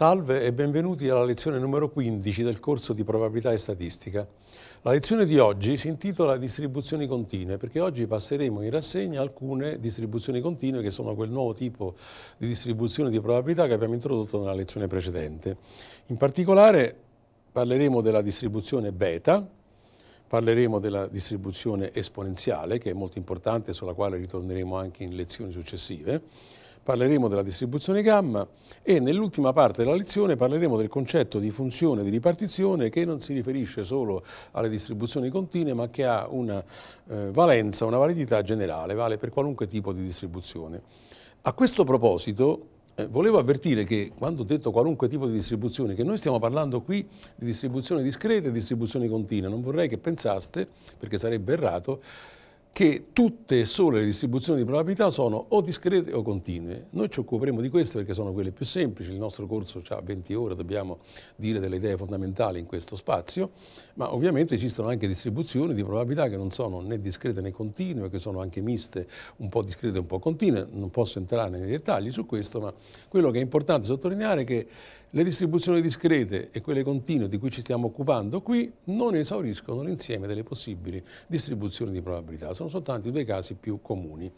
Salve e benvenuti alla lezione numero 15 del corso di probabilità e statistica. La lezione di oggi si intitola distribuzioni continue perché oggi passeremo in rassegna alcune distribuzioni continue che sono quel nuovo tipo di distribuzione di probabilità che abbiamo introdotto nella lezione precedente. In particolare parleremo della distribuzione beta, Parleremo della distribuzione esponenziale, che è molto importante, sulla quale ritorneremo anche in lezioni successive parleremo della distribuzione gamma e nell'ultima parte della lezione parleremo del concetto di funzione di ripartizione che non si riferisce solo alle distribuzioni continue ma che ha una eh, valenza, una validità generale, vale per qualunque tipo di distribuzione. A questo proposito eh, volevo avvertire che quando ho detto qualunque tipo di distribuzione, che noi stiamo parlando qui di distribuzioni discrete e distribuzioni continue, non vorrei che pensaste, perché sarebbe errato, che tutte e sole le distribuzioni di probabilità sono o discrete o continue. Noi ci occuperemo di queste perché sono quelle più semplici, il nostro corso ha 20 ore, dobbiamo dire delle idee fondamentali in questo spazio, ma ovviamente esistono anche distribuzioni di probabilità che non sono né discrete né continue, che sono anche miste, un po' discrete e un po' continue, non posso entrare nei dettagli su questo, ma quello che è importante sottolineare è che le distribuzioni discrete e quelle continue di cui ci stiamo occupando qui non esauriscono l'insieme delle possibili distribuzioni di probabilità, sono soltanto i due casi più comuni.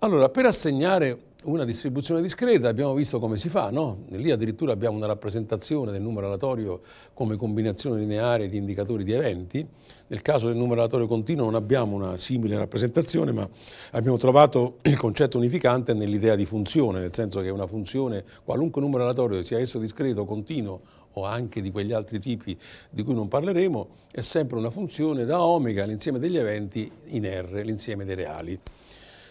Allora, per assegnare una distribuzione discreta, abbiamo visto come si fa, no? lì addirittura abbiamo una rappresentazione del numero aleatorio come combinazione lineare di indicatori di eventi, nel caso del numero aleatorio continuo non abbiamo una simile rappresentazione ma abbiamo trovato il concetto unificante nell'idea di funzione, nel senso che una funzione, qualunque numero aleatorio sia esso discreto, continuo o anche di quegli altri tipi di cui non parleremo, è sempre una funzione da omega, l'insieme degli eventi in R, l'insieme dei reali.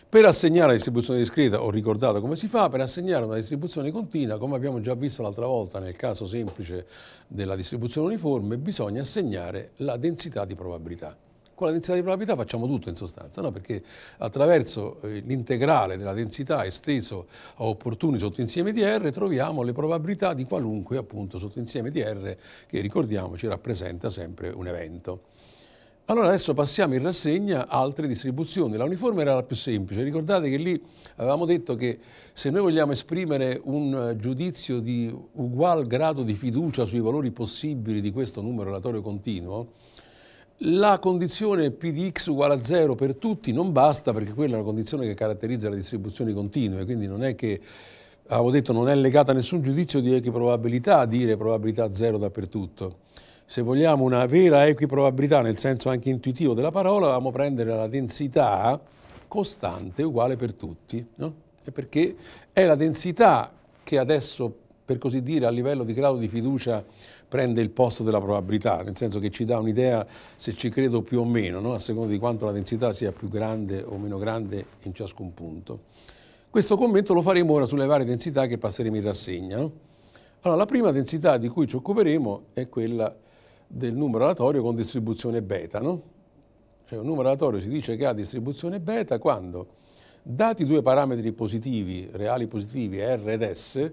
Per assegnare la distribuzione discreta, ho ricordato come si fa, per assegnare una distribuzione continua, come abbiamo già visto l'altra volta nel caso semplice della distribuzione uniforme, bisogna assegnare la densità di probabilità. Con la densità di probabilità facciamo tutto in sostanza, no? perché attraverso eh, l'integrale della densità esteso a opportuni sottoinsiemi di R troviamo le probabilità di qualunque appunto sottoinsieme di R che ricordiamoci rappresenta sempre un evento. Allora adesso passiamo in rassegna altre distribuzioni. La uniforme era la più semplice, ricordate che lì avevamo detto che se noi vogliamo esprimere un giudizio di ugual grado di fiducia sui valori possibili di questo numero relatorio continuo, la condizione P di x uguale a 0 per tutti non basta perché quella è una condizione che caratterizza le distribuzioni continue, quindi non è che avevo detto non è legata a nessun giudizio di equiprobabilità dire probabilità 0 dappertutto se vogliamo una vera equiprobabilità nel senso anche intuitivo della parola, dobbiamo prendere la densità costante uguale per tutti, no? perché è la densità che adesso, per così dire, a livello di grado di fiducia prende il posto della probabilità, nel senso che ci dà un'idea se ci credo più o meno, no? a seconda di quanto la densità sia più grande o meno grande in ciascun punto. Questo commento lo faremo ora sulle varie densità che passeremo in rassegna. No? Allora, la prima densità di cui ci occuperemo è quella del numero aleatorio con distribuzione beta, no? Cioè un numero aleatorio si dice che ha distribuzione beta quando, dati due parametri positivi, reali positivi, R ed S,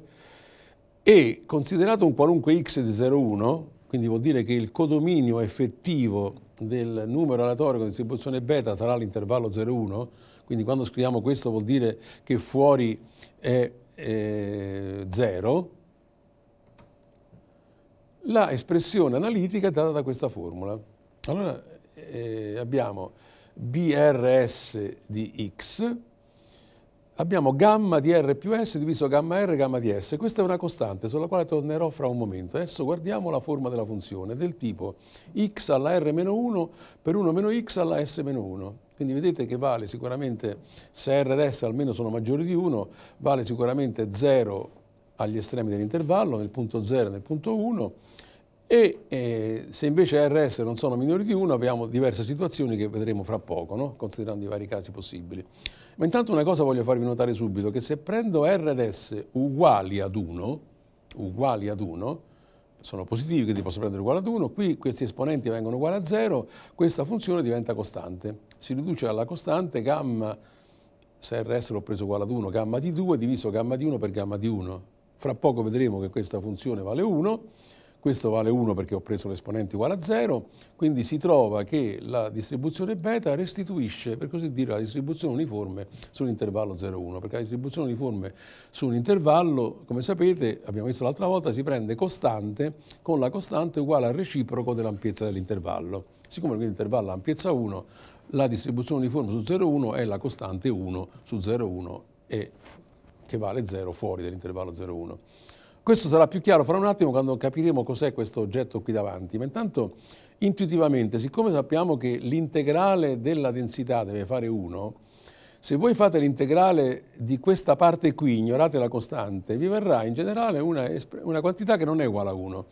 e considerato un qualunque x di 0,1, quindi vuol dire che il codominio effettivo del numero aleatorio con distribuzione beta sarà l'intervallo 0,1, quindi quando scriviamo questo vuol dire che fuori è 0, eh, la espressione analitica è data da questa formula. Allora eh, abbiamo BRS di X, abbiamo gamma di R più S diviso gamma R gamma di S. Questa è una costante sulla quale tornerò fra un momento. Adesso guardiamo la forma della funzione del tipo x alla R meno 1 per 1 meno x alla S meno 1. Quindi vedete che vale sicuramente, se R ed S almeno sono maggiori di 1, vale sicuramente 0 agli estremi dell'intervallo, nel punto 0 e nel punto 1, e eh, se invece RS non sono minori di 1 abbiamo diverse situazioni che vedremo fra poco, no? considerando i vari casi possibili. Ma intanto una cosa voglio farvi notare subito, che se prendo R ed S uguali ad 1, uguali ad 1, sono positivi, quindi posso prendere uguale ad 1, qui questi esponenti vengono uguali a 0, questa funzione diventa costante, si riduce alla costante gamma, se RS l'ho preso uguale ad 1, gamma di 2 diviso gamma di 1 per gamma di 1. Fra poco vedremo che questa funzione vale 1 questo vale 1 perché ho preso l'esponente uguale a 0, quindi si trova che la distribuzione beta restituisce, per così dire, la distribuzione uniforme sull'intervallo 0,1, perché la distribuzione uniforme su un intervallo, come sapete, abbiamo visto l'altra volta, si prende costante con la costante uguale al reciproco dell'ampiezza dell'intervallo. Siccome l'intervallo ha ampiezza 1, la distribuzione uniforme su 0,1 è la costante 1 su 0,1 e che vale 0 fuori dell'intervallo 0,1. Questo sarà più chiaro fra un attimo quando capiremo cos'è questo oggetto qui davanti, ma intanto intuitivamente, siccome sappiamo che l'integrale della densità deve fare 1, se voi fate l'integrale di questa parte qui, ignorate la costante, vi verrà in generale una, una quantità che non è uguale a 1.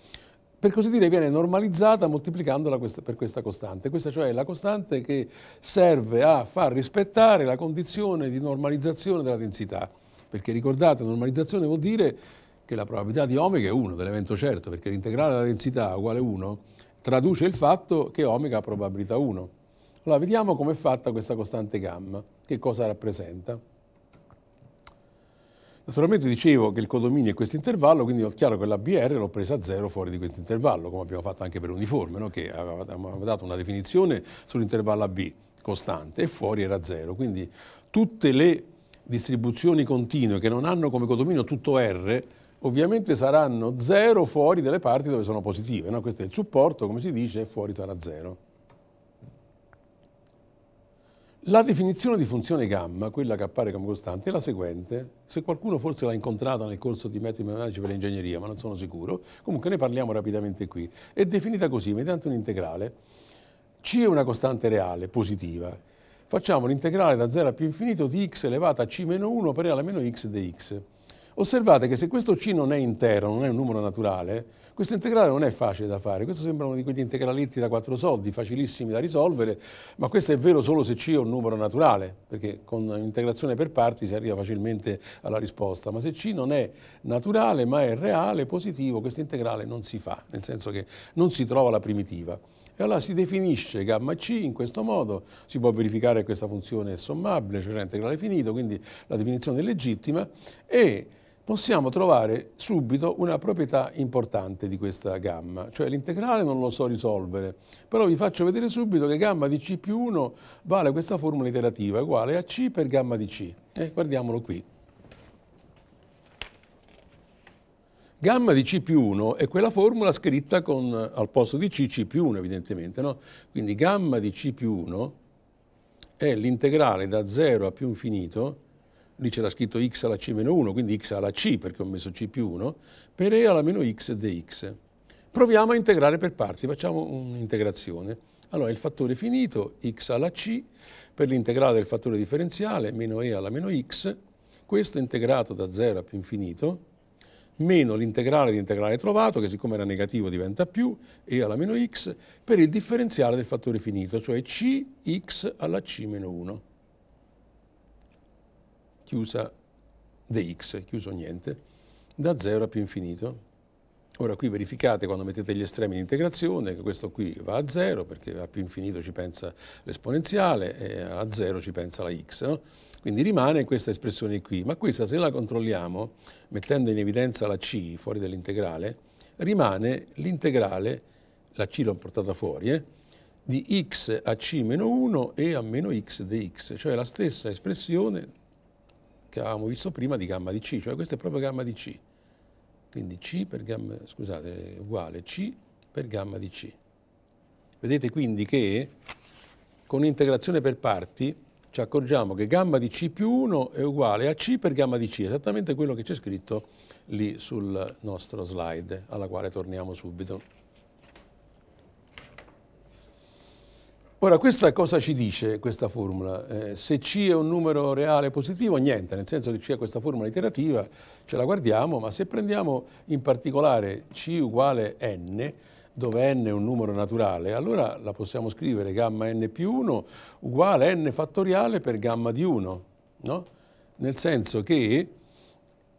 Per così dire viene normalizzata moltiplicandola questa, per questa costante. Questa cioè è la costante che serve a far rispettare la condizione di normalizzazione della densità. Perché ricordate, normalizzazione vuol dire che la probabilità di omega è 1 dell'evento certo, perché l'integrale della densità uguale 1 traduce il fatto che omega ha probabilità 1. Allora vediamo com'è fatta questa costante gamma, che cosa rappresenta. Naturalmente dicevo che il codominio è questo intervallo, quindi è chiaro che la BR l'ho presa a zero fuori di questo intervallo, come abbiamo fatto anche per uniforme, no? che avevamo dato una definizione sull'intervallo AB costante e fuori era zero. Quindi tutte le distribuzioni continue che non hanno come codominio tutto R ovviamente saranno zero fuori delle parti dove sono positive. No? Questo è il supporto, come si dice, fuori sarà zero. La definizione di funzione gamma, quella che appare come costante, è la seguente. Se qualcuno forse l'ha incontrata nel corso di metodi matematici per l'ingegneria, ma non sono sicuro, comunque ne parliamo rapidamente qui. È definita così, mediante un integrale. C è una costante reale, positiva. Facciamo l'integrale da 0 a più infinito di x elevata a c meno 1 per alla meno x dx Osservate che se questo C non è intero, non è un numero naturale, questo integrale non è facile da fare. Questo sembra uno di quegli integraletti da quattro soldi, facilissimi da risolvere, ma questo è vero solo se C è un numero naturale, perché con un'integrazione per parti si arriva facilmente alla risposta. Ma se C non è naturale, ma è reale, positivo, questo integrale non si fa, nel senso che non si trova la primitiva. E allora si definisce gamma C in questo modo, si può verificare che questa funzione è sommabile, cioè integrale finito, quindi la definizione è legittima e possiamo trovare subito una proprietà importante di questa gamma, cioè l'integrale non lo so risolvere, però vi faccio vedere subito che gamma di c più 1 vale questa formula iterativa, uguale a c per gamma di c. Eh, guardiamolo qui. Gamma di c più 1 è quella formula scritta con, al posto di c, c più 1 evidentemente, no? quindi gamma di c più 1 è l'integrale da 0 a più infinito lì c'era scritto x alla c meno 1, quindi x alla c perché ho messo c più 1, per e alla meno x dx. Proviamo a integrare per parti, facciamo un'integrazione. Allora il fattore finito, x alla c, per l'integrale del fattore differenziale, meno e alla meno x, questo integrato da 0 a più infinito, meno l'integrale di integrale trovato, che siccome era negativo diventa più, e alla meno x, per il differenziale del fattore finito, cioè cx alla c meno 1 chiusa dx, chiuso niente, da 0 a più infinito. Ora qui verificate quando mettete gli estremi di integrazione che questo qui va a 0 perché a più infinito ci pensa l'esponenziale e a 0 ci pensa la x, no? Quindi rimane questa espressione qui, ma questa se la controlliamo mettendo in evidenza la c fuori dell'integrale, rimane l'integrale, la c l'ho portata fuori, eh? di x a c meno 1 e a meno x dx, cioè la stessa espressione che avevamo visto prima di gamma di C, cioè questa è proprio gamma di C. Quindi C per gamma, scusate, uguale C per gamma di C. Vedete quindi che con integrazione per parti ci accorgiamo che gamma di C più 1 è uguale a C per gamma di C, esattamente quello che c'è scritto lì sul nostro slide, alla quale torniamo subito. Ora, questa cosa ci dice questa formula? Eh, se C è un numero reale positivo, niente, nel senso che C c'è questa formula iterativa, ce la guardiamo, ma se prendiamo in particolare C uguale n, dove n è un numero naturale, allora la possiamo scrivere gamma n più 1 uguale n fattoriale per gamma di 1, no? Nel senso che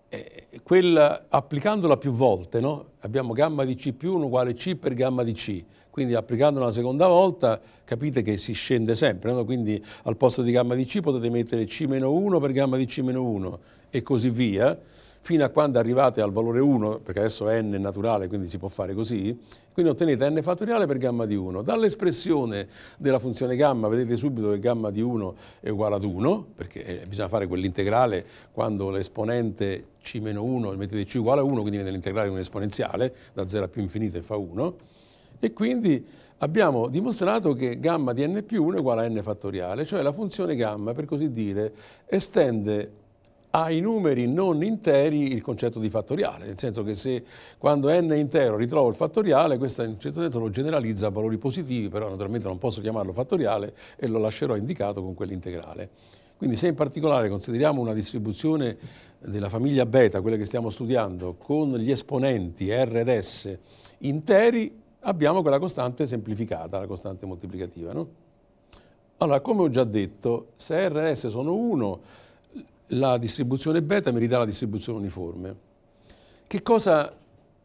eh, quella, applicandola più volte, no? abbiamo gamma di C più 1 uguale C per gamma di C, quindi applicando una seconda volta capite che si scende sempre, no? quindi al posto di gamma di C potete mettere C-1 per gamma di C-1 e così via, fino a quando arrivate al valore 1, perché adesso n è naturale, quindi si può fare così, quindi ottenete n fattoriale per gamma di 1. Dall'espressione della funzione gamma vedete subito che gamma di 1 è uguale ad 1, perché eh, bisogna fare quell'integrale quando l'esponente c-1 mettete c uguale a 1, quindi viene l'integrale di un esponenziale, da 0 a più infinito e fa 1 e quindi abbiamo dimostrato che gamma di n più 1 è uguale a n fattoriale, cioè la funzione gamma, per così dire, estende ai numeri non interi il concetto di fattoriale, nel senso che se quando n è intero ritrovo il fattoriale, questo in certo senso lo generalizza a valori positivi, però naturalmente non posso chiamarlo fattoriale e lo lascerò indicato con quell'integrale. Quindi se in particolare consideriamo una distribuzione della famiglia beta, quella che stiamo studiando, con gli esponenti R ed S interi, abbiamo quella costante semplificata, la costante moltiplicativa. No? Allora, come ho già detto, se R e S sono 1, la distribuzione beta mi ridà la distribuzione uniforme. Che cosa,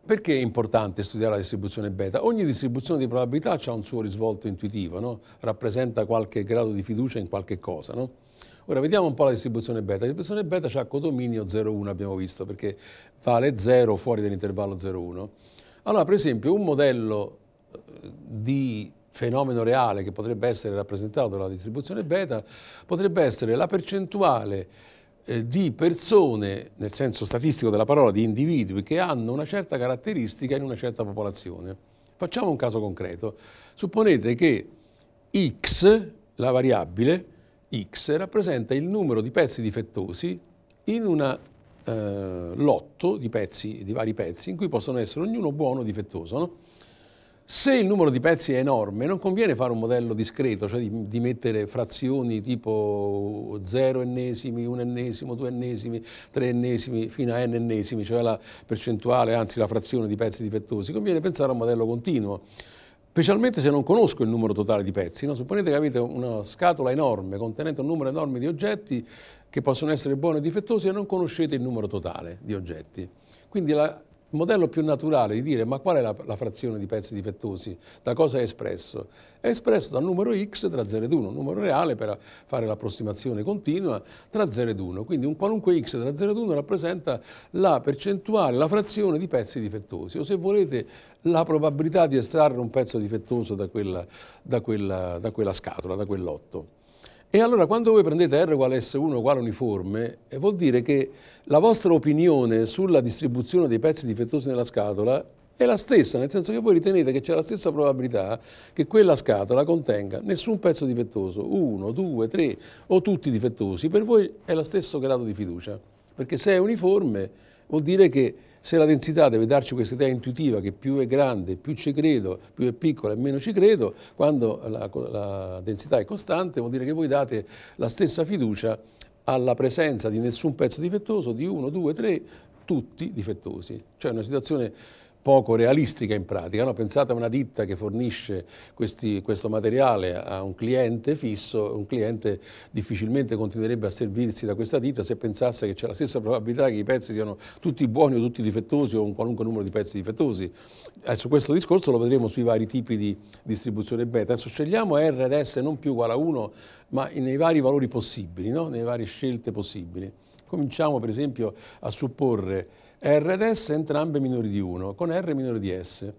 perché è importante studiare la distribuzione beta? Ogni distribuzione di probabilità ha un suo risvolto intuitivo, no? rappresenta qualche grado di fiducia in qualche cosa. No? Ora vediamo un po' la distribuzione beta. La distribuzione beta ha codominio 0,1 abbiamo visto perché vale 0 fuori dell'intervallo 0,1 allora, per esempio, un modello eh, di fenomeno reale che potrebbe essere rappresentato dalla distribuzione beta potrebbe essere la percentuale eh, di persone, nel senso statistico della parola, di individui che hanno una certa caratteristica in una certa popolazione. Facciamo un caso concreto. Supponete che x, la variabile x, rappresenta il numero di pezzi difettosi in una eh, lotto di, pezzi, di vari pezzi, in cui possono essere ognuno buono o difettoso. No? Se il numero di pezzi è enorme, non conviene fare un modello discreto, cioè di, di mettere frazioni tipo 0 ennesimi, 1 ennesimo, 2 ennesimi, 3 ennesimi, fino a n ennesimi, cioè la percentuale, anzi la frazione di pezzi difettosi. Conviene pensare a un modello continuo specialmente se non conosco il numero totale di pezzi. No? Supponete che avete una scatola enorme contenente un numero enorme di oggetti che possono essere buoni o difettosi e non conoscete il numero totale di oggetti. Quindi la il modello più naturale di dire ma qual è la, la, frazione di pezzi difettosi, da cosa è espresso? È espresso dal numero x tra 0 ed 1, un numero reale per fare l'approssimazione continua tra 0 ed 1, quindi un qualunque x tra 0 ed 1 rappresenta la percentuale, la frazione di pezzi difettosi o se volete la probabilità di estrarre un pezzo difettoso da quella, da quella, da quella scatola, da quell'otto. lotto. E allora quando voi prendete R uguale S1 uguale uniforme, eh, vuol dire che la vostra opinione sulla distribuzione dei pezzi difettosi nella scatola è la stessa, nel senso che voi ritenete che c'è la stessa probabilità che quella scatola contenga nessun pezzo difettoso, uno, due, tre o tutti difettosi, per voi è lo stesso grado di fiducia, perché se è uniforme vuol dire che se la densità deve darci questa idea intuitiva che più è grande, più ci credo, più è piccola e meno ci credo, quando la, la densità è costante vuol dire che voi date la stessa fiducia alla presenza di nessun pezzo difettoso, di uno, due, tre, tutti difettosi. Cioè una situazione poco realistica in pratica. No? Pensate a una ditta che fornisce questi, questo materiale a un cliente fisso, un cliente difficilmente continuerebbe a servirsi da questa ditta se pensasse che c'è la stessa probabilità che i pezzi siano tutti buoni o tutti difettosi o un qualunque numero di pezzi difettosi. Eh, questo discorso lo vedremo sui vari tipi di distribuzione beta. Adesso scegliamo R ed S non più uguale a 1, ma nei vari valori possibili, no? nelle varie scelte possibili. Cominciamo per esempio a supporre R ed S entrambe minori di 1, con R minore di S.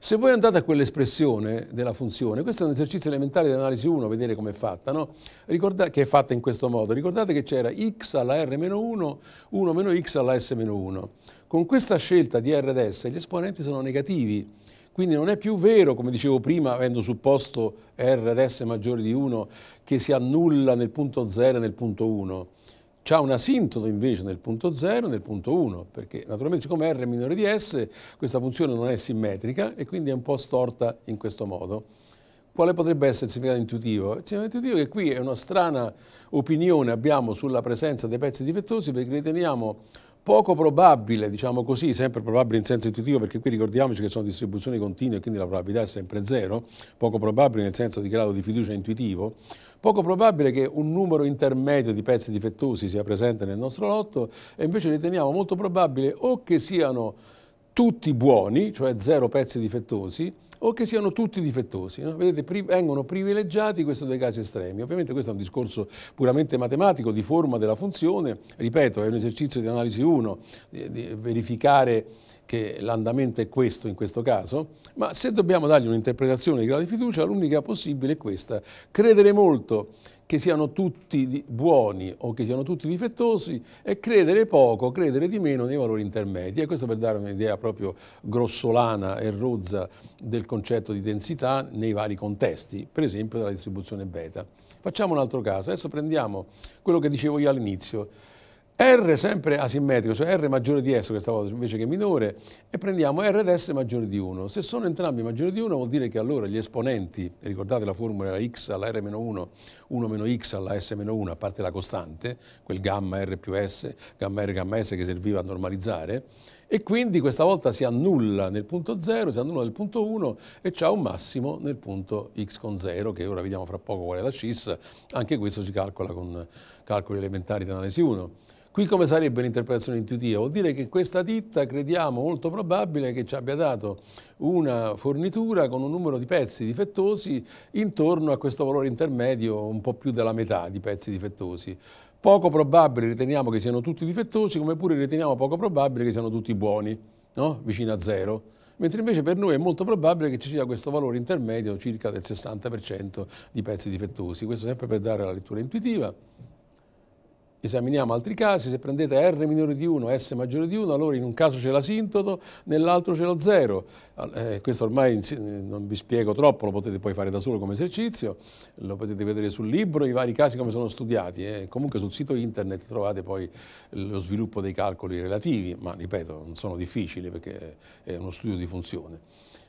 Se voi andate a quell'espressione della funzione, questo è un esercizio elementare di analisi 1, vedere com'è fatta, no? Ricorda che è fatta in questo modo. Ricordate che c'era x alla r 1, 1 meno x alla s 1. Con questa scelta di r ed s gli esponenti sono negativi, quindi non è più vero, come dicevo prima, avendo supposto r ed s maggiore di 1, che si annulla nel punto 0 e nel punto 1 C'ha una sintodo invece nel punto 0 e nel punto 1, perché naturalmente siccome R è minore di S, questa funzione non è simmetrica e quindi è un po' storta in questo modo. Quale potrebbe essere il significato intuitivo? Il significato intuitivo è che qui è una strana opinione abbiamo sulla presenza dei pezzi difettosi perché riteniamo poco probabile, diciamo così, sempre probabile in senso intuitivo, perché qui ricordiamoci che sono distribuzioni continue e quindi la probabilità è sempre zero, poco probabile nel senso di grado di fiducia intuitivo, Poco probabile che un numero intermedio di pezzi difettosi sia presente nel nostro lotto e invece riteniamo molto probabile o che siano tutti buoni, cioè zero pezzi difettosi, o che siano tutti difettosi. No? Vedete, pri vengono privilegiati questi due casi estremi. Ovviamente questo è un discorso puramente matematico di forma della funzione, ripeto, è un esercizio di analisi 1, di, di verificare che l'andamento è questo in questo caso, ma se dobbiamo dargli un'interpretazione di grado di fiducia, l'unica possibile è questa. Credere molto che siano tutti buoni o che siano tutti difettosi e credere poco, credere di meno nei valori intermedi. E questo per dare un'idea proprio grossolana e rozza del concetto di densità nei vari contesti, per esempio della distribuzione beta. Facciamo un altro caso, adesso prendiamo quello che dicevo io all'inizio R sempre asimmetrico, cioè R maggiore di S questa volta invece che minore, e prendiamo R ed S maggiore di 1. Se sono entrambi maggiori di 1 vuol dire che allora gli esponenti, ricordate la formula era x alla R-1, 1 x alla S-1, a parte la costante, quel gamma R più S, gamma R gamma S che serviva a normalizzare, e quindi questa volta si annulla nel punto 0, si annulla nel punto 1 e c'è un massimo nel punto x con 0, che ora vediamo fra poco qual è la CIS, anche questo si calcola con calcoli elementari di analisi 1. Qui come sarebbe l'interpretazione intuitiva? Vuol dire che questa ditta crediamo molto probabile che ci abbia dato una fornitura con un numero di pezzi difettosi intorno a questo valore intermedio un po' più della metà di pezzi difettosi. Poco probabile riteniamo che siano tutti difettosi, come pure riteniamo poco probabile che siano tutti buoni, no? vicino a zero mentre invece per noi è molto probabile che ci sia questo valore intermedio circa del 60% di pezzi difettosi, questo sempre per dare la lettura intuitiva. Esaminiamo altri casi, se prendete R minore di 1, S maggiore di 1, allora in un caso c'è l'asintoto, nell'altro c'è lo 0. Eh, questo ormai eh, non vi spiego troppo, lo potete poi fare da solo come esercizio, lo potete vedere sul libro, i vari casi come sono studiati. Eh. Comunque sul sito internet trovate poi lo sviluppo dei calcoli relativi, ma ripeto, non sono difficili perché è uno studio di funzione.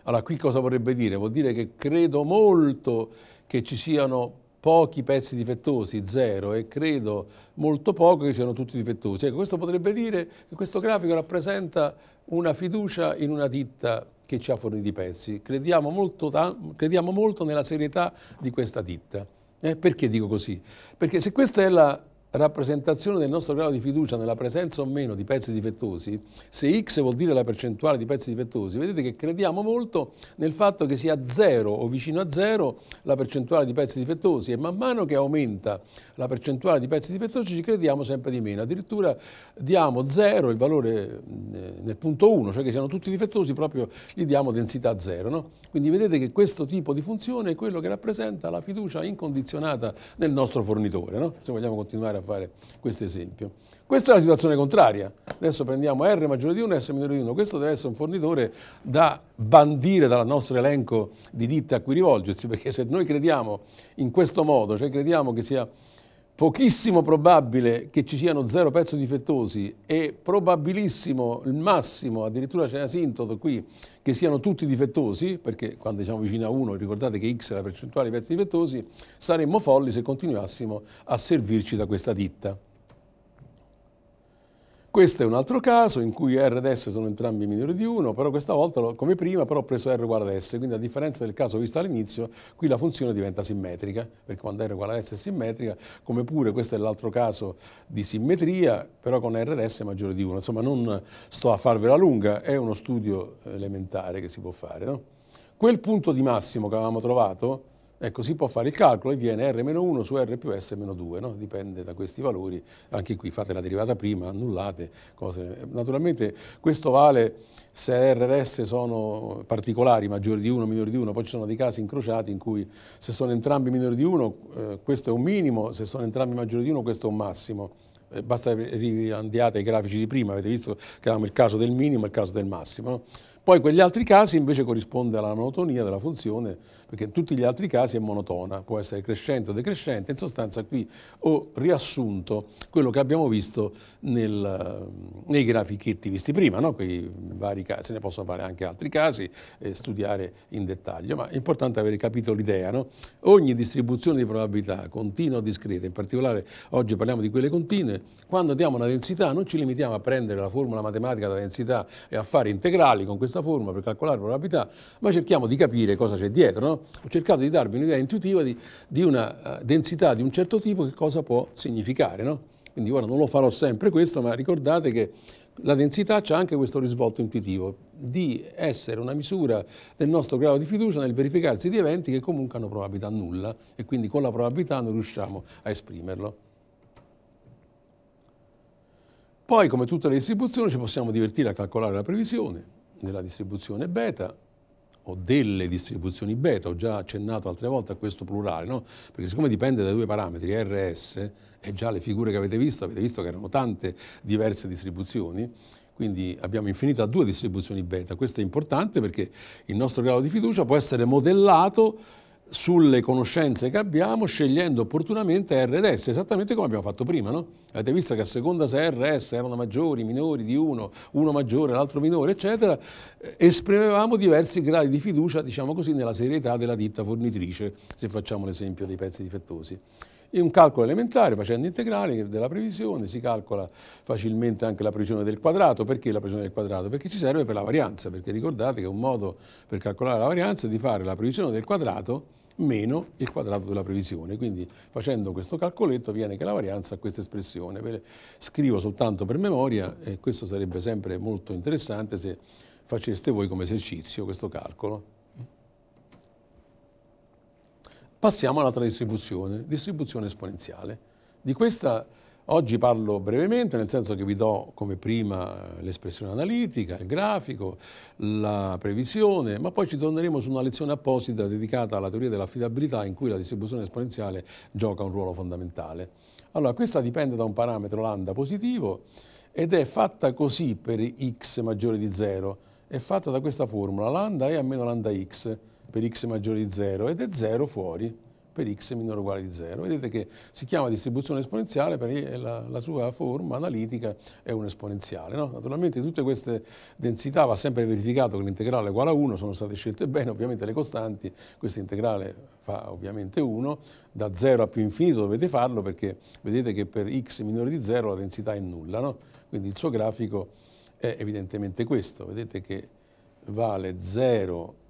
Allora qui cosa vorrebbe dire? Vuol dire che credo molto che ci siano pochi pezzi difettosi, zero, e credo molto poco che siano tutti difettosi. Ecco, questo potrebbe dire che questo grafico rappresenta una fiducia in una ditta che ci ha fornito i pezzi. Crediamo molto, crediamo molto nella serietà di questa ditta. Eh, perché dico così? Perché se questa è la rappresentazione del nostro grado di fiducia nella presenza o meno di pezzi difettosi, se x vuol dire la percentuale di pezzi difettosi, vedete che crediamo molto nel fatto che sia zero o vicino a zero la percentuale di pezzi difettosi e man mano che aumenta la percentuale di pezzi difettosi ci crediamo sempre di meno, addirittura diamo zero il valore eh, nel punto 1, cioè che siano tutti difettosi, proprio gli diamo densità zero. No? Quindi vedete che questo tipo di funzione è quello che rappresenta la fiducia incondizionata nel nostro fornitore, no? se vogliamo continuare a fare questo esempio. Questa è la situazione contraria. Adesso prendiamo R maggiore di 1 e S minore di 1. Questo deve essere un fornitore da bandire dal nostro elenco di ditte a cui rivolgersi, perché se noi crediamo in questo modo, cioè crediamo che sia pochissimo probabile che ci siano zero pezzi difettosi e probabilissimo il massimo, addirittura c'è un asintoto qui, che siano tutti difettosi, perché quando diciamo vicino a 1 ricordate che x è la percentuale di pezzi difettosi, saremmo folli se continuassimo a servirci da questa ditta. Questo è un altro caso in cui R ed S sono entrambi minori di 1, però questa volta, come prima, però ho preso R uguale ad S, quindi a differenza del caso visto all'inizio, qui la funzione diventa simmetrica, perché quando R uguale ad S è simmetrica, come pure questo è l'altro caso di simmetria, però con R ed S è maggiore di 1. Insomma, non sto a farvela lunga, è uno studio elementare che si può fare. No? Quel punto di massimo che avevamo trovato, Ecco, si può fare il calcolo e viene R-1 su R più S 2, no? dipende da questi valori, anche qui fate la derivata prima, annullate cose. Naturalmente questo vale se R ed S sono particolari, maggiori di 1, minori di 1, poi ci sono dei casi incrociati in cui se sono entrambi minori di 1 eh, questo è un minimo, se sono entrambi maggiori di 1 questo è un massimo. Eh, basta riandiate ai grafici di prima, avete visto che avevamo il caso del minimo e il caso del massimo. No? Poi quegli altri casi invece corrisponde alla monotonia della funzione, perché in tutti gli altri casi è monotona, può essere crescente o decrescente, in sostanza qui ho riassunto quello che abbiamo visto nel, eh, nei grafichetti visti prima, no? quei vari casi, se ne possono fare anche altri casi, eh, studiare in dettaglio, ma è importante avere capito l'idea. No? Ogni distribuzione di probabilità, continua o discreta, in particolare oggi parliamo di quelle continue, quando diamo una densità non ci limitiamo a prendere la formula matematica della densità e a fare integrali con questa questa forma per calcolare probabilità, ma cerchiamo di capire cosa c'è dietro. No? Ho cercato di darvi un'idea intuitiva di, di una eh, densità di un certo tipo che cosa può significare. No? Quindi ora non lo farò sempre questo, ma ricordate che la densità ha anche questo risvolto intuitivo, di essere una misura del nostro grado di fiducia nel verificarsi di eventi che comunque hanno probabilità nulla e quindi con la probabilità non riusciamo a esprimerlo. Poi, come tutte le distribuzioni, ci possiamo divertire a calcolare la previsione nella distribuzione beta o delle distribuzioni beta, ho già accennato altre volte a questo plurale, no? perché siccome dipende da due parametri, RS e già le figure che avete visto, avete visto che erano tante diverse distribuzioni, quindi abbiamo infinito a due distribuzioni beta, questo è importante perché il nostro grado di fiducia può essere modellato sulle conoscenze che abbiamo scegliendo opportunamente R ed S, esattamente come abbiamo fatto prima, no? Avete visto che a seconda se R e S erano maggiori, minori di uno, uno maggiore, l'altro minore, eccetera, eh, esprimevamo diversi gradi di fiducia, diciamo così, nella serietà della ditta fornitrice, se facciamo l'esempio dei pezzi difettosi. È un calcolo elementare, facendo integrali della previsione, si calcola facilmente anche la previsione del quadrato. Perché la previsione del quadrato? Perché ci serve per la varianza, perché ricordate che un modo per calcolare la varianza è di fare la previsione del quadrato meno il quadrato della previsione. Quindi facendo questo calcoletto viene che la varianza ha questa espressione. Ve le Scrivo soltanto per memoria e questo sarebbe sempre molto interessante se faceste voi come esercizio questo calcolo. Passiamo all'altra distribuzione, distribuzione esponenziale. Di questa oggi parlo brevemente, nel senso che vi do come prima l'espressione analitica, il grafico, la previsione, ma poi ci torneremo su una lezione apposita dedicata alla teoria dell'affidabilità in cui la distribuzione esponenziale gioca un ruolo fondamentale. Allora, questa dipende da un parametro lambda positivo ed è fatta così per x maggiore di 0, è fatta da questa formula, lambda e a meno lambda x per x maggiore di 0 ed è 0 fuori per x minore o uguale di 0. Vedete che si chiama distribuzione esponenziale perché la, la sua forma analitica è un esponenziale. No? Naturalmente tutte queste densità va sempre verificato che l'integrale è uguale a 1, sono state scelte bene, ovviamente le costanti, questa integrale fa ovviamente 1, da 0 a più infinito dovete farlo perché vedete che per x minore di 0 la densità è nulla, no? quindi il suo grafico è evidentemente questo, vedete che vale 0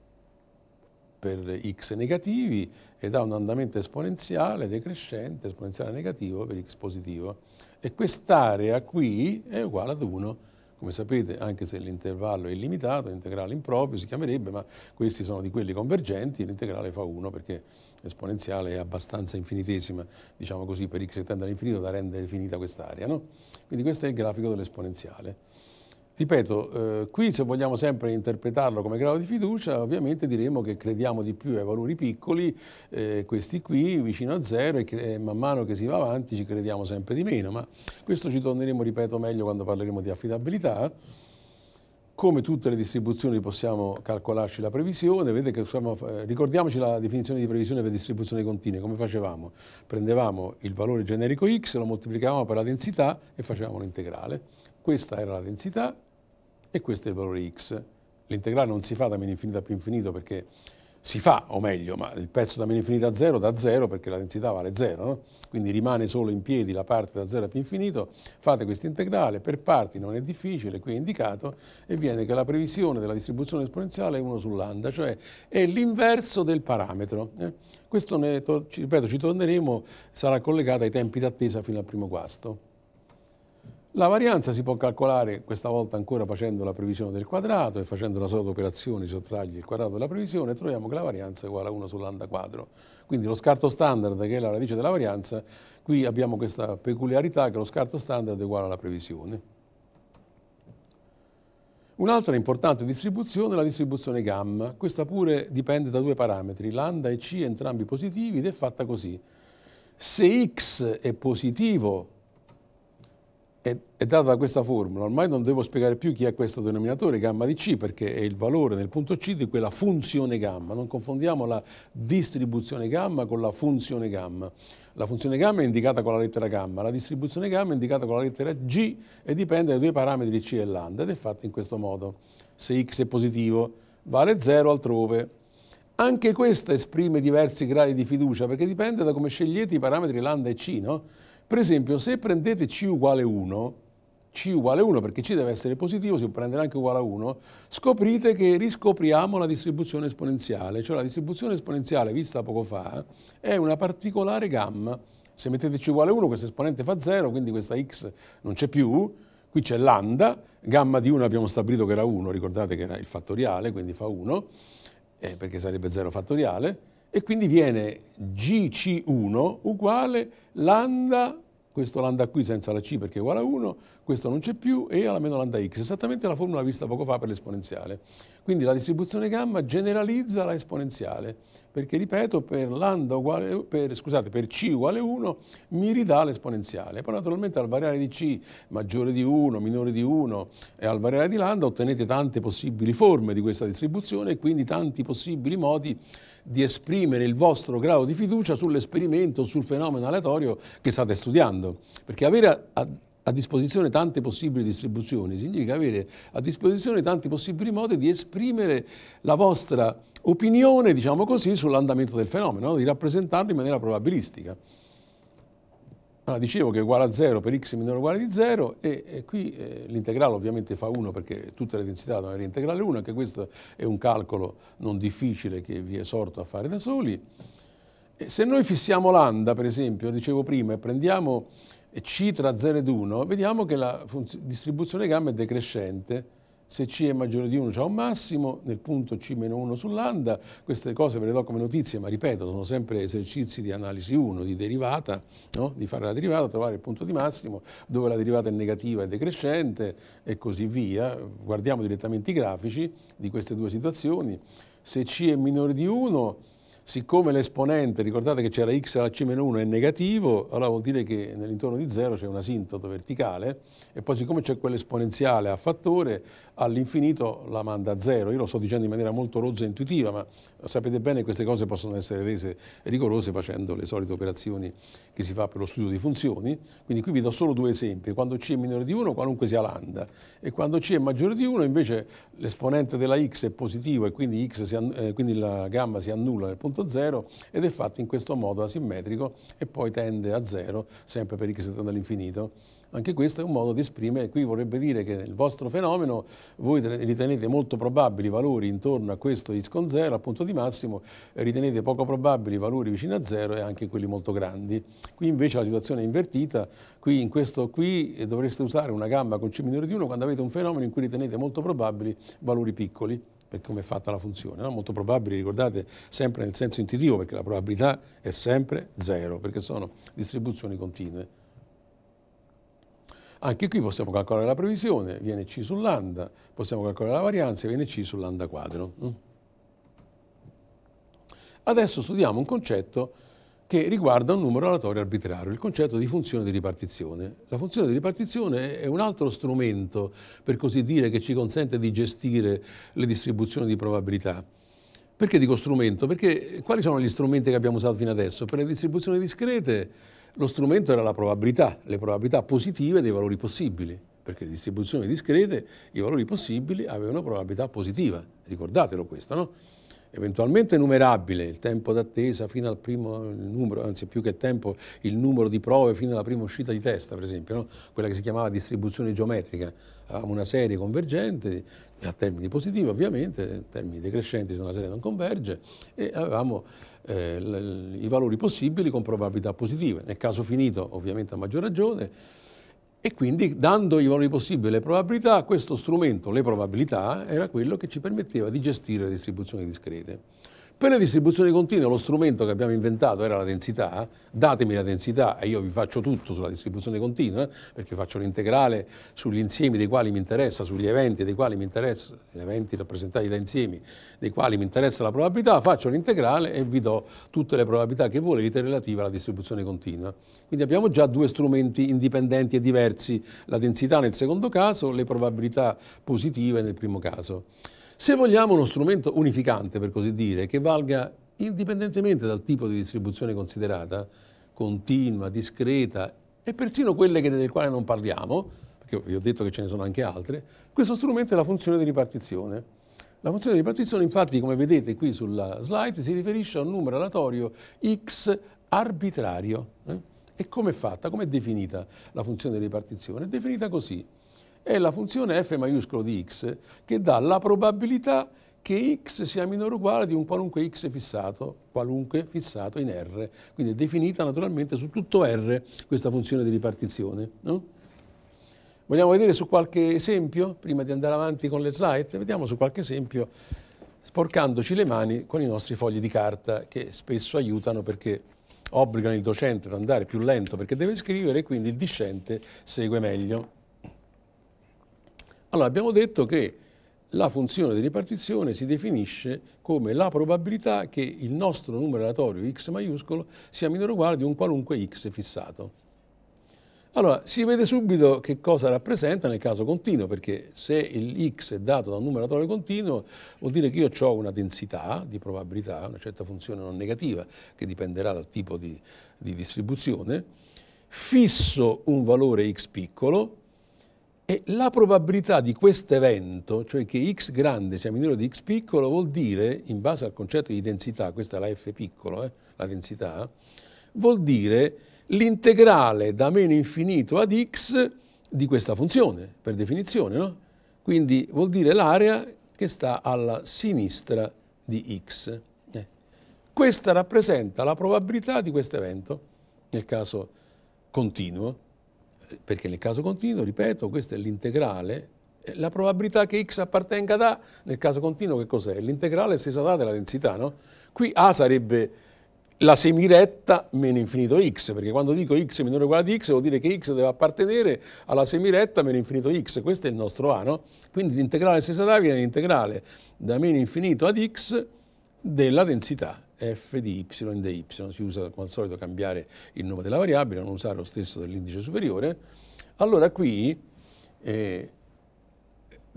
per x negativi ed ha un andamento esponenziale decrescente, esponenziale negativo per x positivo. E quest'area qui è uguale ad 1 come sapete, anche se l'intervallo è illimitato, l'integrale improprio si chiamerebbe, ma questi sono di quelli convergenti, l'integrale fa 1 perché l'esponenziale è abbastanza infinitesima, diciamo così, per x tende all'infinito da rendere finita quest'area. No? Quindi questo è il grafico dell'esponenziale. Ripeto, eh, qui se vogliamo sempre interpretarlo come grado di fiducia, ovviamente diremo che crediamo di più ai valori piccoli, eh, questi qui vicino a zero e, e, eh, man mano che si va avanti ci crediamo sempre di meno, ma questo ci torneremo, ripeto, meglio quando parleremo di affidabilità. Come tutte le distribuzioni possiamo calcolarci la previsione, siamo, eh, ricordiamoci la definizione di previsione per distribuzioni continue, come facevamo? Prendevamo il valore generico x, lo moltiplicavamo per la densità e facevamo l'integrale. Questa era la densità, e questo è il valore x. L'integrale non si fa da meno infinito a più infinito perché si fa, o meglio, ma il pezzo da meno infinito a 0 da 0 perché la densità vale 0, no? quindi rimane solo in piedi la parte da 0 a più infinito, fate questa integrale, per parti non è difficile, qui è indicato, e viene che la previsione della distribuzione esponenziale è 1 su lambda, cioè è l'inverso del parametro. Eh? Questo, ne, ripeto, ci torneremo, sarà collegato ai tempi d'attesa fino al primo guasto. La varianza si può calcolare questa volta ancora facendo la previsione del quadrato e facendo la solita operazione, sottragli il quadrato della previsione, troviamo che la varianza è uguale a 1 sull'anda quadro. Quindi lo scarto standard che è la radice della varianza, qui abbiamo questa peculiarità che lo scarto standard è uguale alla previsione. Un'altra importante distribuzione è la distribuzione gamma, questa pure dipende da due parametri, lambda e c entrambi positivi ed è fatta così. Se x è positivo è, è data da questa formula. Ormai non devo spiegare più chi è questo denominatore, gamma di C, perché è il valore nel punto C di quella funzione gamma. Non confondiamo la distribuzione gamma con la funzione gamma. La funzione gamma è indicata con la lettera gamma, la distribuzione gamma è indicata con la lettera G e dipende dai due parametri C e lambda ed è fatta in questo modo. Se x è positivo vale 0 altrove. Anche questa esprime diversi gradi di fiducia perché dipende da come scegliete i parametri lambda e C, no? Per esempio, se prendete C uguale 1, C uguale 1 perché C deve essere positivo, si può prendere anche uguale a 1, scoprite che riscopriamo la distribuzione esponenziale, cioè la distribuzione esponenziale vista poco fa è una particolare gamma. Se mettete C uguale 1 questo esponente fa 0, quindi questa X non c'è più, qui c'è lambda, gamma di 1 abbiamo stabilito che era 1, ricordate che era il fattoriale, quindi fa 1, eh, perché sarebbe 0 fattoriale, e quindi viene GC1 uguale lambda, questo lambda qui senza la C perché è uguale a 1, questo non c'è più, e alla meno lambda x, esattamente la formula vista poco fa per l'esponenziale. Quindi la distribuzione gamma generalizza la esponenziale, perché ripeto per, uguale, per, scusate, per C uguale 1 mi ridà l'esponenziale. Poi naturalmente al variare di C maggiore di 1, minore di 1 e al variare di lambda ottenete tante possibili forme di questa distribuzione e quindi tanti possibili modi di esprimere il vostro grado di fiducia sull'esperimento, sul fenomeno aleatorio che state studiando. Perché avere a, a disposizione tante possibili distribuzioni significa avere a disposizione tanti possibili modi di esprimere la vostra opinione, diciamo così, sull'andamento del fenomeno, di rappresentarlo in maniera probabilistica. Allora, dicevo che è uguale a 0 per x minore o uguale di 0 e, e qui eh, l'integrale ovviamente fa 1 perché tutte le densità devono avere integrale 1, anche questo è un calcolo non difficile che vi esorto a fare da soli. E se noi fissiamo lambda, per esempio, dicevo prima, e prendiamo c tra 0 ed 1, vediamo che la distribuzione gamma è decrescente, se C è maggiore di 1 c'è un massimo, nel punto C-1 sull'anda, queste cose ve le do come notizie, ma ripeto, sono sempre esercizi di analisi 1, di derivata, no? di fare la derivata, trovare il punto di massimo, dove la derivata è negativa e decrescente e così via. Guardiamo direttamente i grafici di queste due situazioni. Se C è minore di 1 siccome l'esponente, ricordate che c'era x alla c meno 1 è negativo, allora vuol dire che nell'intorno di 0 c'è un asintoto verticale e poi siccome c'è quell'esponenziale a fattore, all'infinito la manda a 0. Io lo sto dicendo in maniera molto rozza e intuitiva, ma sapete bene che queste cose possono essere rese rigorose facendo le solite operazioni che si fa per lo studio di funzioni. Quindi qui vi do solo due esempi. Quando c è minore di 1, qualunque sia lambda. E quando c è maggiore di 1, invece l'esponente della x è positivo e quindi, x si, eh, quindi la gamma si annulla nel punto ed è fatto in questo modo asimmetrico e poi tende a zero sempre per x tendendo all'infinito. Anche questo è un modo di esprimere, qui vorrebbe dire che nel vostro fenomeno voi ritenete molto probabili valori intorno a questo x con 0 al punto di massimo, ritenete poco probabili valori vicino a 0 e anche quelli molto grandi. Qui invece la situazione è invertita, qui in questo qui dovreste usare una gamma con c minore di 1 quando avete un fenomeno in cui ritenete molto probabili valori piccoli per come è fatta la funzione. No? Molto probabile, ricordate, sempre nel senso intuitivo, perché la probabilità è sempre zero, perché sono distribuzioni continue. Anche qui possiamo calcolare la previsione, viene C sull'anda, possiamo calcolare la varianza, viene C sull'anda quadro. Mm? Adesso studiamo un concetto che riguarda un numero aleatorio arbitrario, il concetto di funzione di ripartizione. La funzione di ripartizione è un altro strumento, per così dire, che ci consente di gestire le distribuzioni di probabilità. Perché dico strumento? Perché quali sono gli strumenti che abbiamo usato fino adesso? Per le distribuzioni discrete lo strumento era la probabilità, le probabilità positive dei valori possibili, perché le distribuzioni discrete, i valori possibili avevano probabilità positiva, ricordatelo questo, no? eventualmente numerabile, il tempo d'attesa fino al primo numero, anzi più che tempo, il numero di prove fino alla prima uscita di testa, per esempio, no? quella che si chiamava distribuzione geometrica, avevamo una serie convergente, a termini positivi ovviamente, a termini decrescenti se una serie non converge, e avevamo eh, i valori possibili con probabilità positive. Nel caso finito, ovviamente a maggior ragione, e quindi dando i valori possibili alle probabilità, questo strumento, le probabilità, era quello che ci permetteva di gestire le distribuzioni discrete. Per la distribuzione continua lo strumento che abbiamo inventato era la densità, datemi la densità e io vi faccio tutto sulla distribuzione continua, eh, perché faccio l'integrale sugli insiemi dei quali mi interessa, sugli eventi dei quali mi interessa, gli eventi rappresentati da insiemi dei quali mi interessa la probabilità, faccio l'integrale e vi do tutte le probabilità che volete relative alla distribuzione continua. Quindi abbiamo già due strumenti indipendenti e diversi, la densità nel secondo caso, le probabilità positive nel primo caso. Se vogliamo uno strumento unificante, per così dire, che valga indipendentemente dal tipo di distribuzione considerata, continua, discreta e persino quelle che, del quale non parliamo, perché vi ho detto che ce ne sono anche altre, questo strumento è la funzione di ripartizione. La funzione di ripartizione, infatti, come vedete qui sulla slide, si riferisce a un numero aleatorio x arbitrario. Eh? E come è fatta? Come è definita la funzione di ripartizione? È definita così è la funzione f maiuscolo di x che dà la probabilità che x sia minore o uguale di un qualunque x fissato, qualunque fissato in R. Quindi è definita naturalmente su tutto R questa funzione di ripartizione. No? Vogliamo vedere su qualche esempio, prima di andare avanti con le slide? Vediamo su qualche esempio, sporcandoci le mani con i nostri fogli di carta, che spesso aiutano perché obbligano il docente ad andare più lento perché deve scrivere e quindi il discente segue meglio. Allora abbiamo detto che la funzione di ripartizione si definisce come la probabilità che il nostro numero aleatorio x maiuscolo sia minore o uguale di un qualunque x fissato. Allora, si vede subito che cosa rappresenta nel caso continuo, perché se il x è dato da un numeratore continuo, vuol dire che io ho una densità di probabilità, una certa funzione non negativa, che dipenderà dal tipo di, di distribuzione, fisso un valore x piccolo, e la probabilità di questo evento, cioè che x grande sia minore di x piccolo, vuol dire, in base al concetto di densità, questa è la f piccolo, eh, la densità, vuol dire l'integrale da meno infinito ad x di questa funzione, per definizione, no? Quindi vuol dire l'area che sta alla sinistra di x. Eh. Questa rappresenta la probabilità di questo evento, nel caso continuo perché nel caso continuo, ripeto, questa è l'integrale, eh, la probabilità che x appartenga ad A, nel caso continuo che cos'è? L'integrale stessa data della densità, no? Qui A sarebbe la semiretta meno infinito x, perché quando dico x minore o uguale di x vuol dire che x deve appartenere alla semiretta meno infinito x, questo è il nostro a, no? Quindi l'integrale stessa data viene l'integrale da meno infinito ad x della densità f di y di y, Si usa come al solito cambiare il nome della variabile, non usare lo stesso dell'indice superiore. Allora qui eh,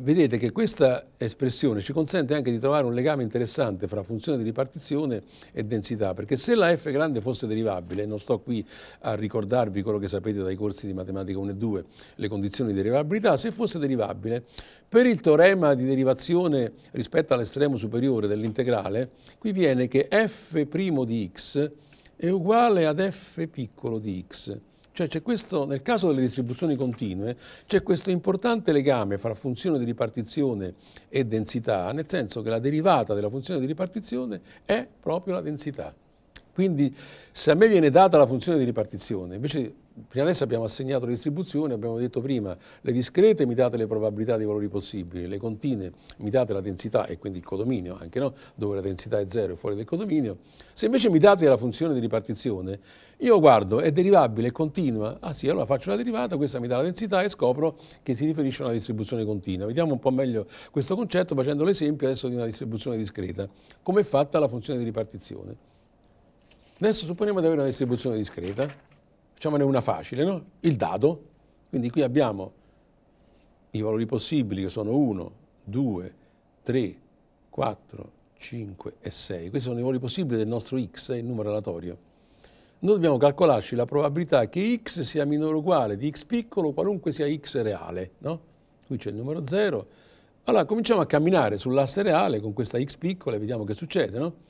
vedete che questa espressione ci consente anche di trovare un legame interessante fra funzione di ripartizione e densità, perché se la f grande fosse derivabile, non sto qui a ricordarvi quello che sapete dai corsi di matematica 1 e 2, le condizioni di derivabilità, se fosse derivabile, per il teorema di derivazione rispetto all'estremo superiore dell'integrale, qui viene che f' di x è uguale ad f piccolo di x. Cioè questo, nel caso delle distribuzioni continue, c'è questo importante legame fra funzione di ripartizione e densità, nel senso che la derivata della funzione di ripartizione è proprio la densità. Quindi se a me viene data la funzione di ripartizione, invece prima adesso abbiamo assegnato le distribuzioni, abbiamo detto prima, le discrete mi date le probabilità dei valori possibili, le continue mi date la densità e quindi il codominio, anche no? dove la densità è zero e fuori del codominio. Se invece mi date la funzione di ripartizione, io guardo, è derivabile, è continua, ah sì, allora faccio la derivata, questa mi dà la densità e scopro che si riferisce a una distribuzione continua. Vediamo un po' meglio questo concetto facendo l'esempio adesso di una distribuzione discreta, come è fatta la funzione di ripartizione. Adesso supponiamo di avere una distribuzione discreta, facciamone una facile, no? il dado, quindi qui abbiamo i valori possibili che sono 1, 2, 3, 4, 5 e 6. Questi sono i valori possibili del nostro x, è il numero aleatorio. Noi dobbiamo calcolarci la probabilità che x sia minore o uguale di x piccolo qualunque sia x reale. No? Qui c'è il numero 0. Allora cominciamo a camminare sull'asse reale con questa x piccola e vediamo che succede. No?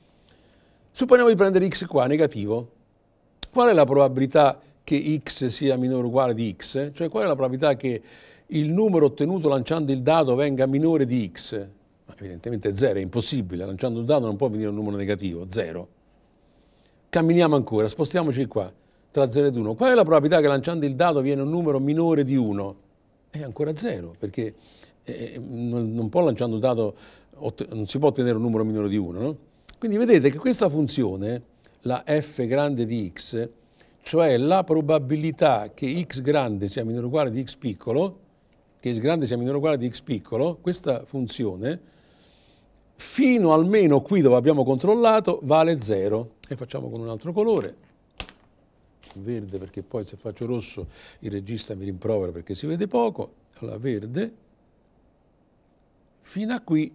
Supponiamo di prendere x qua, negativo. Qual è la probabilità che x sia minore o uguale di x? Cioè qual è la probabilità che il numero ottenuto lanciando il dado venga minore di x? Ma evidentemente 0, è impossibile, lanciando un dado non può venire un numero negativo, 0. Camminiamo ancora, spostiamoci qua, tra 0 ed 1. Qual è la probabilità che lanciando il dado viene un numero minore di 1? È ancora 0, perché eh, eh, non, può lanciando un dado, non si può ottenere un numero minore di 1, no? Quindi vedete che questa funzione, la f grande di x, cioè la probabilità che x grande sia minore o uguale di x piccolo, che x grande sia minore o uguale di x piccolo, questa funzione, fino almeno qui dove abbiamo controllato, vale 0. E facciamo con un altro colore verde perché poi se faccio rosso il regista mi rimprovera perché si vede poco, allora verde, fino a qui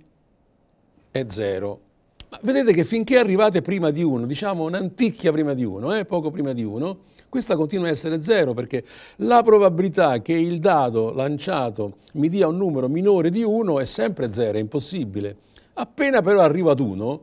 è 0. Ma vedete che finché arrivate prima di 1, diciamo un'antichia prima di 1, eh, poco prima di 1, questa continua a essere 0 perché la probabilità che il dado lanciato mi dia un numero minore di 1 è sempre 0, è impossibile. Appena però arrivo ad 1,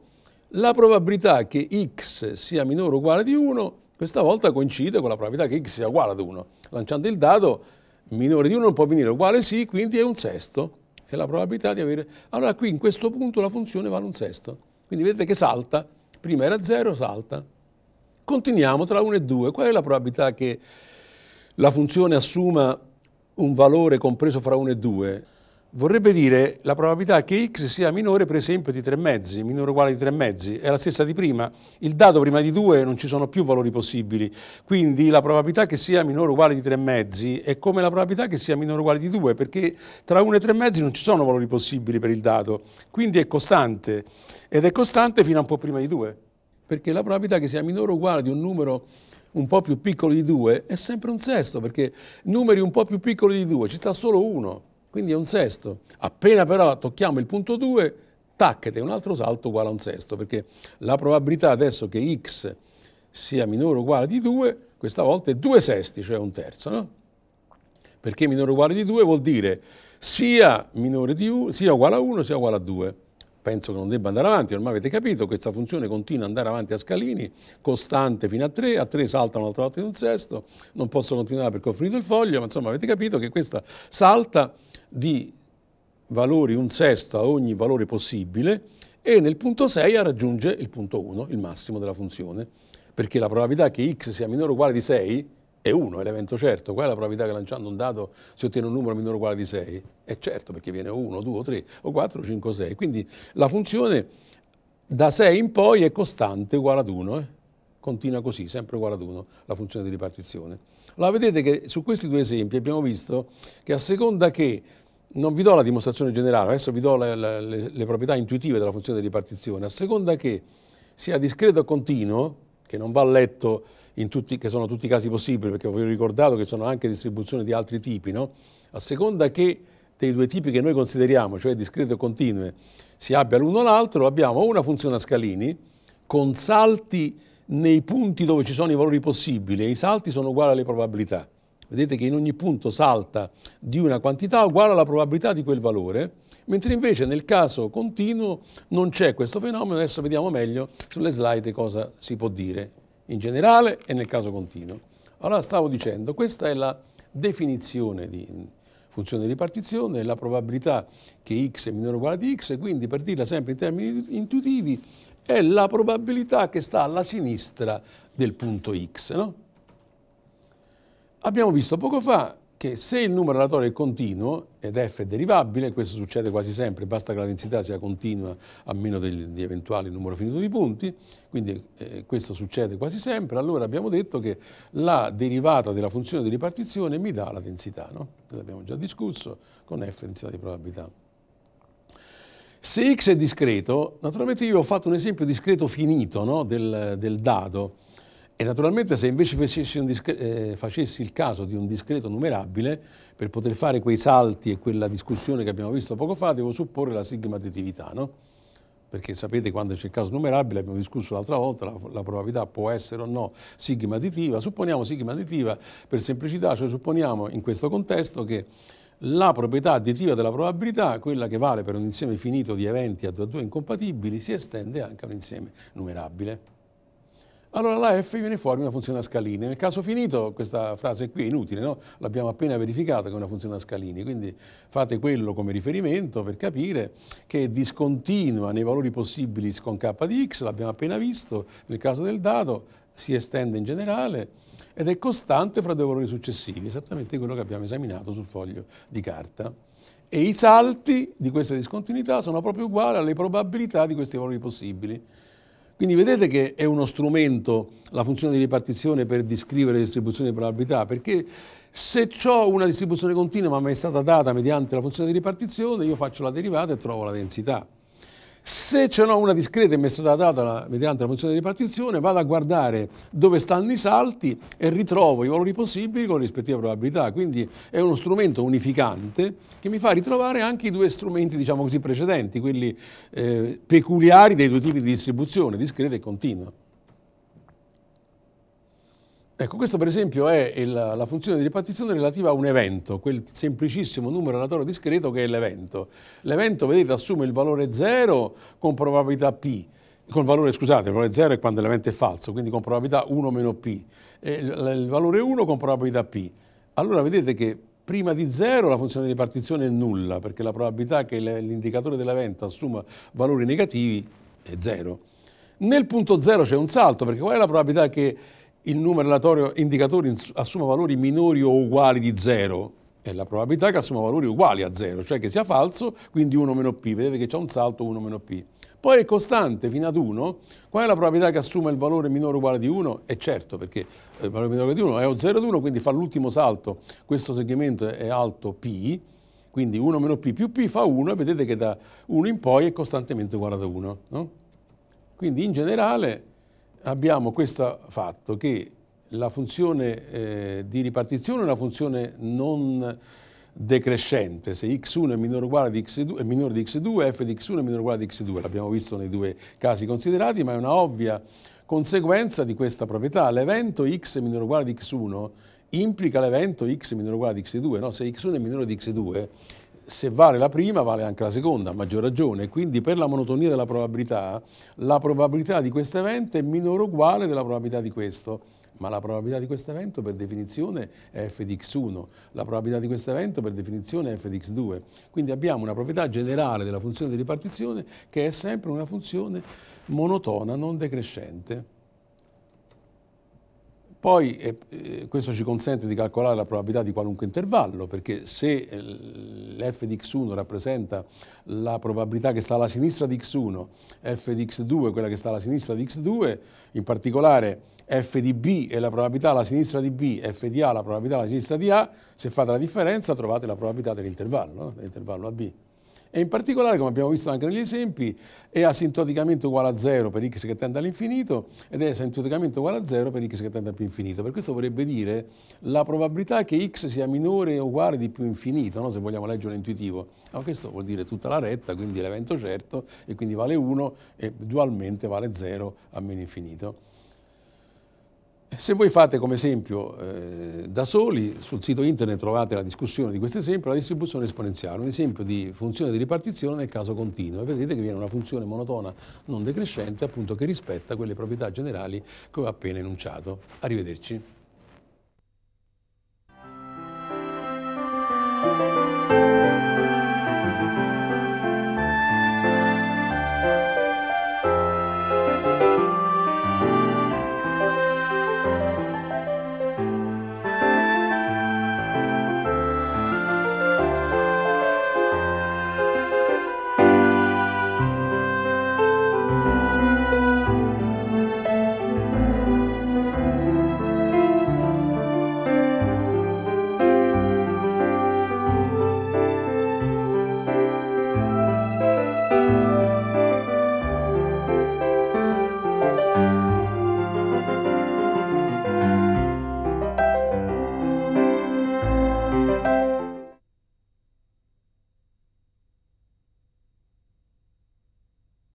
la probabilità che x sia minore o uguale di 1 questa volta coincide con la probabilità che x sia uguale ad 1. Lanciando il dado, minore di 1 non può venire, uguale sì, quindi è un sesto. È la probabilità di avere... Allora qui in questo punto la funzione vale un sesto. Quindi vedete che salta, prima era 0, salta. Continuiamo tra 1 e 2. Qual è la probabilità che la funzione assuma un valore compreso fra 1 e 2? vorrebbe dire la probabilità che x sia minore per esempio di 3 mezzi, minore o uguale di 3 mezzi, è la stessa di prima, il dato prima di 2 non ci sono più valori possibili, quindi la probabilità che sia minore o uguale di 3 mezzi è come la probabilità che sia minore o uguale di 2, perché tra 1 e 3 mezzi non ci sono valori possibili per il dato, quindi è costante ed è costante fino a un po' prima di 2, perché la probabilità che sia minore o uguale di un numero un po' più piccolo di 2 è sempre un sesto, perché numeri un po' più piccoli di 2 ci sta solo uno quindi è un sesto. Appena però tocchiamo il punto 2, tacchete un altro salto uguale a un sesto, perché la probabilità adesso che x sia minore o uguale di 2, questa volta è 2 sesti, cioè un terzo, no? Perché minore o uguale di 2 vuol dire sia, di u, sia uguale a 1 sia uguale a 2 penso che non debba andare avanti, ormai avete capito, questa funzione continua ad andare avanti a scalini, costante fino a 3, a 3 salta un'altra volta in un sesto, non posso continuare perché ho finito il foglio, ma insomma avete capito che questa salta di valori un sesto a ogni valore possibile e nel punto 6 raggiunge il punto 1, il massimo della funzione, perché la probabilità che x sia minore o uguale di 6 è 1, è l'evento certo. Qual è la probabilità che lanciando un dato si ottiene un numero minore o uguale di 6? È certo, perché viene 1, 2, 3 o 4, 5, 6. Quindi la funzione da 6 in poi è costante, uguale ad 1. Eh? continua così, sempre uguale ad uno, la funzione di ripartizione. Allora vedete che su questi due esempi abbiamo visto che a seconda che non vi do la dimostrazione generale, adesso vi do le, le, le proprietà intuitive della funzione di ripartizione, a seconda che sia discreto o continuo, che non va letto in tutti, che sono tutti i casi possibili, perché vi ho ricordato che ci sono anche distribuzioni di altri tipi, no? a seconda che dei due tipi che noi consideriamo, cioè discrete e continue, si abbia l'uno o l'altro, abbiamo una funzione a scalini con salti nei punti dove ci sono i valori possibili e i salti sono uguali alle probabilità. Vedete che in ogni punto salta di una quantità uguale alla probabilità di quel valore, mentre invece nel caso continuo non c'è questo fenomeno, adesso vediamo meglio sulle slide cosa si può dire in generale e nel caso continuo. Allora stavo dicendo, questa è la definizione di funzione di ripartizione, la probabilità che x è minore o uguale a x, quindi per dirla sempre in termini intuitivi, è la probabilità che sta alla sinistra del punto X. No? Abbiamo visto poco fa che se il numero relatorio è continuo ed f è derivabile, questo succede quasi sempre, basta che la densità sia continua a meno di, di eventuali numero finito di punti, quindi eh, questo succede quasi sempre, allora abbiamo detto che la derivata della funzione di ripartizione mi dà la densità, no? l'abbiamo già discusso con f densità di probabilità. Se x è discreto, naturalmente io ho fatto un esempio discreto finito no? del, del, dado e naturalmente se invece facessi, eh, facessi, il caso di un discreto numerabile, per poter fare quei salti e quella discussione che abbiamo visto poco fa, devo supporre la sigma additività, no? perché sapete quando c'è il caso numerabile, abbiamo discusso l'altra volta, la, la, probabilità può essere o no sigma additiva, supponiamo sigma additiva per semplicità, cioè supponiamo in questo contesto che la proprietà additiva della probabilità, quella che vale per un insieme finito di eventi a 2 a 2 incompatibili, si estende anche a un insieme numerabile. Allora la f viene fuori una funzione a scalini. Nel caso finito questa frase qui è inutile, no? l'abbiamo appena verificata che è una funzione a scalini, quindi fate quello come riferimento per capire che è discontinua nei valori possibili con k di x, l'abbiamo appena visto nel caso del dato, si estende in generale, ed è costante fra due valori successivi, esattamente quello che abbiamo esaminato sul foglio di carta. E i salti di questa discontinuità sono proprio uguali alle probabilità di questi valori possibili. Quindi vedete che è uno strumento la funzione di ripartizione per descrivere le distribuzioni di probabilità, perché se ho una distribuzione continua ma mi è stata data mediante la funzione di ripartizione, io faccio la derivata e trovo la densità. Se ce n'ho una discreta e mi è stata data la, mediante la funzione di ripartizione, vado a guardare dove stanno i salti e ritrovo i valori possibili con rispettiva probabilità. Quindi è uno strumento unificante che mi fa ritrovare anche i due strumenti, diciamo così, precedenti, quelli eh, peculiari dei due tipi di distribuzione, discreta e continua. Ecco, questa per esempio è il, la funzione di ripartizione relativa a un evento, quel semplicissimo numero aleatorio discreto che è l'evento. L'evento, vedete, assume il valore 0 con probabilità P, con valore, scusate, il valore 0 è quando l'evento è falso, quindi con probabilità 1 meno P, e il, il valore 1 con probabilità P. Allora vedete che prima di 0 la funzione di ripartizione è nulla, perché la probabilità che l'indicatore dell'evento assuma valori negativi è 0. Nel punto 0 c'è un salto, perché qual è la probabilità che il numero aleatorio indicatore assuma valori minori o uguali di 0, è la probabilità che assuma valori uguali a 0, cioè che sia falso, quindi 1 meno p, vedete che c'è un salto 1 meno p. Poi è costante fino ad 1, qual è la probabilità che assuma il valore minore o uguale di 1? È certo, perché eh, il valore minore di 1 è 0 ad 1, quindi fa l'ultimo salto, questo segmento è alto p, quindi 1 meno p più p fa 1 e vedete che da 1 in poi è costantemente uguale ad 1. No? Quindi in generale abbiamo questo fatto che la funzione eh, di ripartizione è una funzione non decrescente, se x1 è minore, uguale di x2, è minore di x2, f di x1 è minore uguale di x2, l'abbiamo visto nei due casi considerati, ma è una ovvia conseguenza di questa proprietà. L'evento x è minore uguale di x1 implica l'evento x minore uguale di x2, no? se x1 è minore di x2 se vale la prima vale anche la seconda, a maggior ragione, quindi per la monotonia della probabilità, la probabilità di questo evento è minore o uguale della probabilità di questo, ma la probabilità di questo evento per definizione è f di x1, la probabilità di questo evento per definizione è f di x2, quindi abbiamo una proprietà generale della funzione di ripartizione che è sempre una funzione monotona, non decrescente. Poi eh, eh, questo ci consente di calcolare la probabilità di qualunque intervallo, perché se eh, f di x1 rappresenta la probabilità che sta alla sinistra di x1, f di x2 quella che sta alla sinistra di x2, in particolare f di b è la probabilità alla sinistra di b, f di a è la probabilità alla sinistra di a, se fate la differenza trovate la probabilità dell'intervallo, dell'intervallo a b. E in particolare, come abbiamo visto anche negli esempi, è asintoticamente uguale a 0 per x che tende all'infinito ed è asintoticamente uguale a 0 per x che tende a più infinito. Per questo vorrebbe dire la probabilità che x sia minore o uguale di più infinito, no? se vogliamo leggere intuitivo. Ma questo vuol dire tutta la retta, quindi l'evento certo, e quindi vale 1 e dualmente vale 0 a meno infinito. Se voi fate come esempio eh, da soli, sul sito internet trovate la discussione di questo esempio, la distribuzione esponenziale, un esempio di funzione di ripartizione nel caso continuo e vedete che viene una funzione monotona non decrescente appunto che rispetta quelle proprietà generali che ho appena enunciato. Arrivederci.